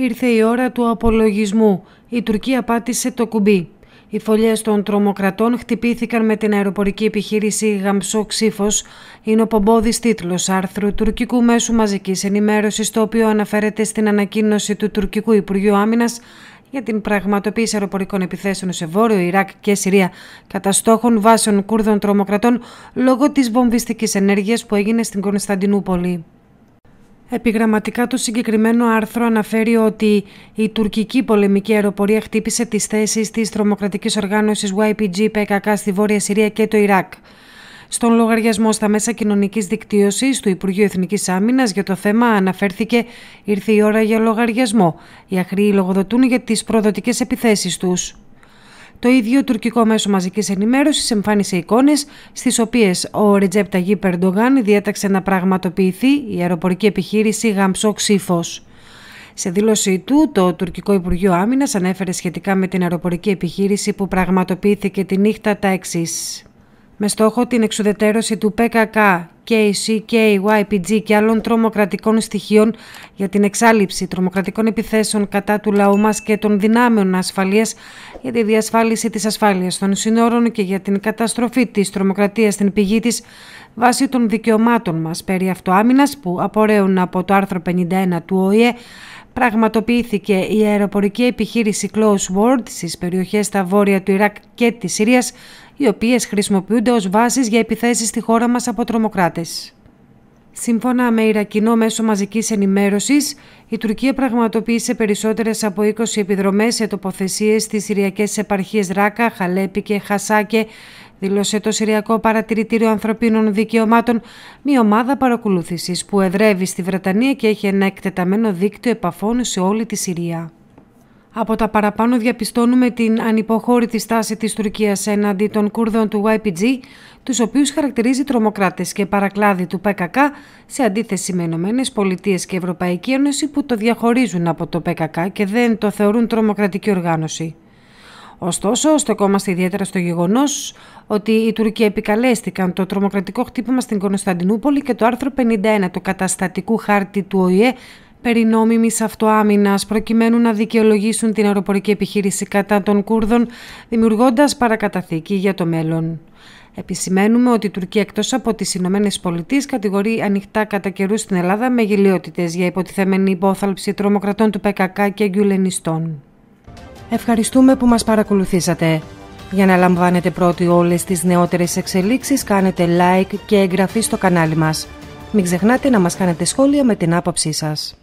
Ήρθε η ώρα του απολογισμού. Η Τουρκία πάτησε το κουμπί. Οι φωλιές των τρομοκρατών χτυπήθηκαν με την αεροπορική επιχείρηση Γαμψό Ξύφος, είναι ο πομπόδης τίτλος άρθρου τουρκικού μέσου μαζικής ενημέρωσης, το οποίο αναφέρεται στην ανακοίνωση του τουρκικού Υπουργείου Άμυνας για την πραγματοποίηση αεροπορικών επιθέσεων σε Βόρειο Ιράκ και Συρία κατά στόχων βάσεων Κούρδων τρομοκρατών λόγω της βομβιστικής ενέργειας που έγινε στην Κωνσταντινούπολη. Επιγραμματικά το συγκεκριμένο άρθρο αναφέρει ότι η τουρκική πολεμική αεροπορία χτύπησε τις θέσεις της τρομοκρατικής οργάνωσης YPG PKK στη Βόρεια Συρία και το Ιράκ. Στον λογαριασμό στα μέσα κοινωνικής δικτύωσης του Υπουργείου Εθνικής Άμυνας για το θέμα αναφέρθηκε «Ήρθε η ώρα για λογαριασμό. Οι αχροί λογοδοτούν για τις προδοτικές επιθέσεις τους». Το ίδιο τουρκικό μέσο μαζικής ενημέρωσης εμφάνισε εικόνες στις οποίες ο Ρετζέπ Ταγί Περντογάν διέταξε να πραγματοποιηθεί η αεροπορική επιχείρηση Γαμψό Ξύφο. Σε δήλωσή του, το τουρκικό Υπουργείο Άμυνας ανέφερε σχετικά με την αεροπορική επιχείρηση που πραγματοποιήθηκε τη νύχτα τα εξής με στόχο την εξουδετερώση του ΠΚΚ, KC, YPG και άλλων τρομοκρατικών στοιχείων για την εξάλληψη τρομοκρατικών επιθέσεων κατά του λαού μας και των δυνάμεων ασφαλείας για τη διασφάλιση της ασφάλειας των συνόρων και για την καταστροφή της τρομοκρατίας στην πηγή της βάσει των δικαιωμάτων μας περί αυτοάμυνας που απορρέουν από το άρθρο 51 του ΟΗΕ πραγματοποιήθηκε η αεροπορική επιχείρηση Close World στις περιοχές στα βόρεια του Ιράκ και της Συρίας οι οποίες χρησιμοποιούνται ως βάσεις για επιθέσεις στη χώρα μας από τρομοκράτες. Σύμφωνα με Ιρακινό Μέσο Μαζικής Ενημέρωσης, η Τουρκία πραγματοποίησε περισσότερες από 20 επιδρομές σε τοποθεσίες στις Συριακές επαρχίες Ράκα, Χαλέπη και Χασάκε, δήλωσε το Συριακό Παρατηρητήριο Ανθρωπίνων Δικαιωμάτων, μια ομάδα παρακολούθησης που εδρεύει στη Βρετανία και έχει ένα εκτεταμένο δίκτυο επαφών σε όλη τη Συρία. Από τα παραπάνω διαπιστώνουμε την ανυποχώρητη στάση της Τουρκίας έναντι των Κούρδων του YPG, τους οποίους χαρακτηρίζει τρομοκράτες και παρακλάδι του ΠΚΚ, σε αντίθεση με Ηνωμένες Πολιτείες και Ευρωπαϊκή Ένωση που το διαχωρίζουν από το ΠΚΚ και δεν το θεωρούν τρομοκρατική οργάνωση. Ωστόσο, στεκόμαστε ιδιαίτερα στο γεγονός ότι οι Τούρκοι επικαλέστηκαν το τρομοκρατικό χτύπημα στην Κωνσταντινούπολη και το άρθρο 51 του καταστατικού χάρτη του ΟΗΕ περί νόμιμης αυτοάμυνας προκειμένου να δικαιολογήσουν την αεροπορική επιχείρηση κατά των Κούρδων, δημιουργώντας παρακαταθήκη για το μέλλον. Επισημαίνουμε ότι η Τουρκία εκτός από τις Ηνωμένες Πολιτείες κατηγορεί ανοιχτά κατά καιρού στην Ελλάδα με γελιότητες για υποτιθέμενη υπόθαλψη τρομοκρατών του ΠΚΚ και γκουλενιστών. Ευχαριστούμε που μας παρακολουθήσατε. Για να λαμβάνετε πρώτοι όλες τις νεότερες εξελίξεις κάνετε like και εγγραφή στο κανάλι μας. Μην ξεχνάτε να μας κάνετε σχόλια με την άποψή σας.